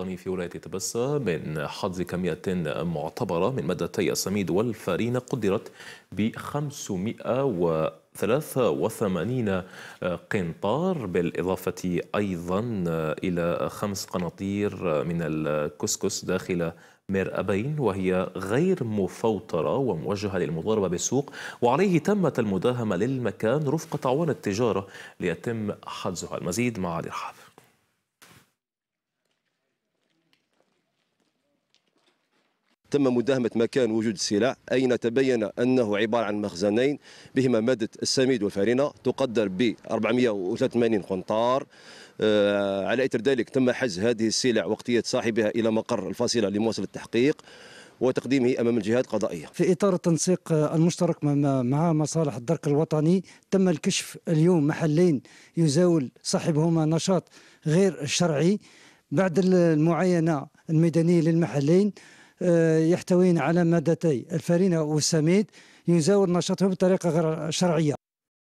الوطني في ولاية تبسة من حظ كمية معتبرة من مادتي الصميد والفارينة قدرت ب 583 قنطار بالإضافة أيضا إلى خمس قناطير من الكسكس داخل مرأبين وهي غير مفوترة وموجهة للمضاربة بالسوق وعليه تمت المداهمة للمكان رفقة عوان التجارة ليتم حجزها المزيد مع الإرحاب تم مداهمة مكان وجود السلع أين تبين أنه عبارة عن مخزنين بهما مادة السميد والفارينة تقدر ب 483 قنطار آه، على إثر ذلك تم حجز هذه السلع وقتيه صاحبها إلى مقر الفاصلة لمواصلة التحقيق وتقديمه امام الجهات القضائيه. في اطار التنسيق المشترك مع مصالح الدرك الوطني تم الكشف اليوم محلين يزاول صاحبهما نشاط غير شرعي بعد المعاينه الميدانيه للمحلين آه، يحتوين على مادتي الفرينة والسميد يزاول نشاطهم بطريقة غير شرعية